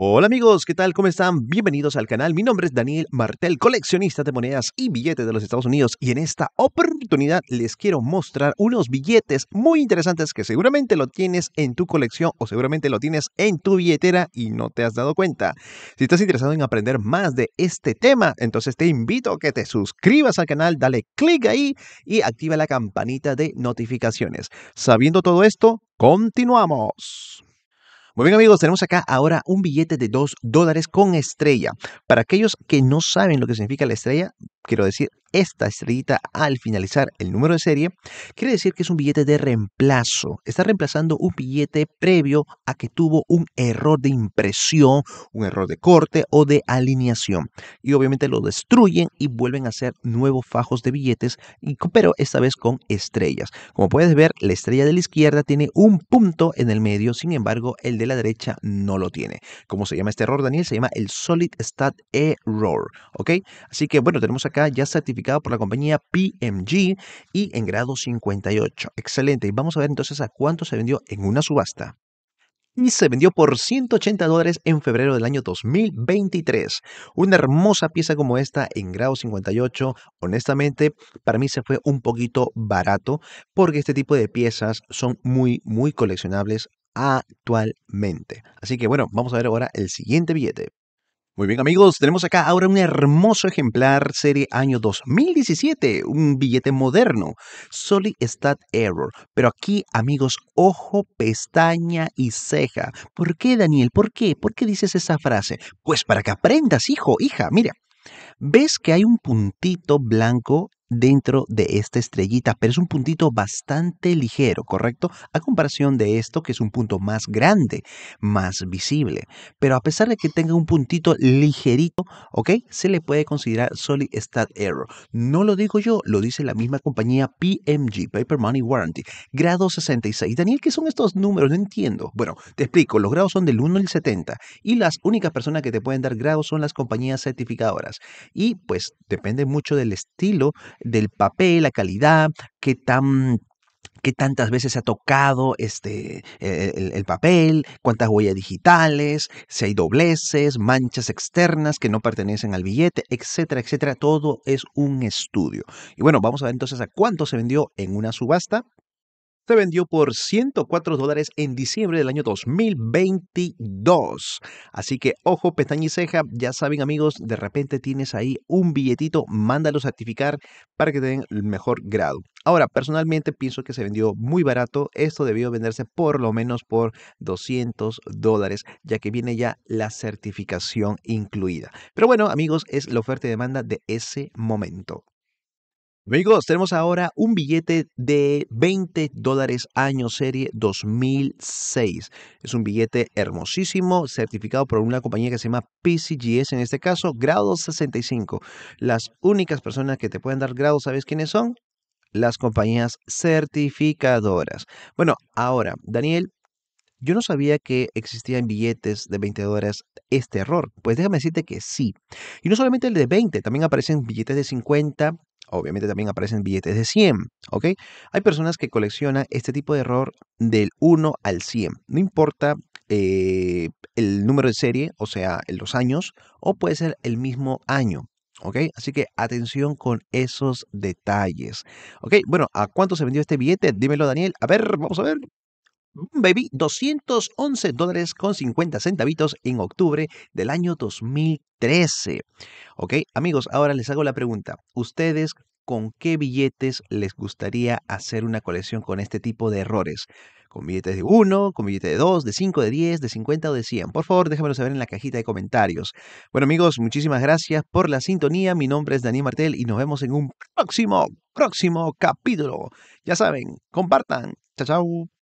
Hola amigos, ¿qué tal? ¿Cómo están? Bienvenidos al canal. Mi nombre es Daniel Martel, coleccionista de monedas y billetes de los Estados Unidos y en esta oportunidad les quiero mostrar unos billetes muy interesantes que seguramente lo tienes en tu colección o seguramente lo tienes en tu billetera y no te has dado cuenta. Si estás interesado en aprender más de este tema, entonces te invito a que te suscribas al canal, dale clic ahí y activa la campanita de notificaciones. Sabiendo todo esto, continuamos. Muy bien amigos, tenemos acá ahora un billete de 2 dólares con estrella. Para aquellos que no saben lo que significa la estrella, quiero decir, esta estrellita al finalizar el número de serie, quiere decir que es un billete de reemplazo. Está reemplazando un billete previo a que tuvo un error de impresión, un error de corte o de alineación. Y obviamente lo destruyen y vuelven a hacer nuevos fajos de billetes, pero esta vez con estrellas. Como puedes ver, la estrella de la izquierda tiene un punto en el medio, sin embargo, el de la derecha no lo tiene. ¿Cómo se llama este error, Daniel? Se llama el Solid Stat Error. ¿Ok? Así que bueno, tenemos acá ya certificado por la compañía PMG y en grado 58. Excelente. Y vamos a ver entonces a cuánto se vendió en una subasta y se vendió por 180 dólares en febrero del año 2023. Una hermosa pieza como esta en grado 58, honestamente, para mí se fue un poquito barato porque este tipo de piezas son muy, muy coleccionables actualmente. Así que bueno, vamos a ver ahora el siguiente billete. Muy bien amigos, tenemos acá ahora un hermoso ejemplar serie año 2017, un billete moderno, Solid Stat Error. Pero aquí amigos, ojo, pestaña y ceja. ¿Por qué Daniel? ¿Por qué? ¿Por qué dices esa frase? Pues para que aprendas, hijo, hija, mira. ¿Ves que hay un puntito blanco dentro de esta estrellita, pero es un puntito bastante ligero, ¿correcto? A comparación de esto, que es un punto más grande, más visible. Pero a pesar de que tenga un puntito ligerito, ¿ok? Se le puede considerar Solid State Error. No lo digo yo, lo dice la misma compañía PMG, Paper Money Warranty, grado 66. Daniel, ¿qué son estos números? No entiendo. Bueno, te explico, los grados son del 1 al 70 y las únicas personas que te pueden dar grados son las compañías certificadoras. Y pues depende mucho del estilo del papel, la calidad, qué tan tantas veces se ha tocado este, eh, el, papel, cuántas huellas digitales, si hay dobleces, manchas externas que no pertenecen al billete, etcétera, etcétera. Todo es un estudio. Y bueno, vamos a ver entonces a cuánto se vendió en una subasta se vendió por 104 dólares en diciembre del año 2022. Así que ojo, pestaña y ceja, ya saben amigos, de repente tienes ahí un billetito, mándalo certificar para que den el mejor grado. Ahora, personalmente pienso que se vendió muy barato. Esto debió venderse por lo menos por 200 dólares, ya que viene ya la certificación incluida. Pero bueno, amigos, es la oferta y demanda de ese momento. Amigos, tenemos ahora un billete de 20 dólares año serie 2006. Es un billete hermosísimo, certificado por una compañía que se llama PCGS, en este caso, grado 65. Las únicas personas que te pueden dar grado, ¿sabes quiénes son? Las compañías certificadoras. Bueno, ahora, Daniel, yo no sabía que existían billetes de 20 dólares este error. Pues déjame decirte que sí. Y no solamente el de 20, también aparecen billetes de 50, obviamente también aparecen billetes de 100, ¿ok? Hay personas que coleccionan este tipo de error del 1 al 100. No importa eh, el número de serie, o sea, los años, o puede ser el mismo año. ¿Ok? Así que atención con esos detalles. ¿Ok? Bueno, ¿a cuánto se vendió este billete? Dímelo, Daniel. A ver, vamos a ver. Baby, 211 dólares con 50 centavitos en octubre del año 2013. Ok, amigos, ahora les hago la pregunta. ¿Ustedes con qué billetes les gustaría hacer una colección con este tipo de errores? ¿Con billetes de 1, con billetes de 2, de 5, de 10, de 50 o de 100? Por favor, déjamelo saber en la cajita de comentarios. Bueno, amigos, muchísimas gracias por la sintonía. Mi nombre es Daniel Martel y nos vemos en un próximo, próximo capítulo. Ya saben, compartan. Chao, chao.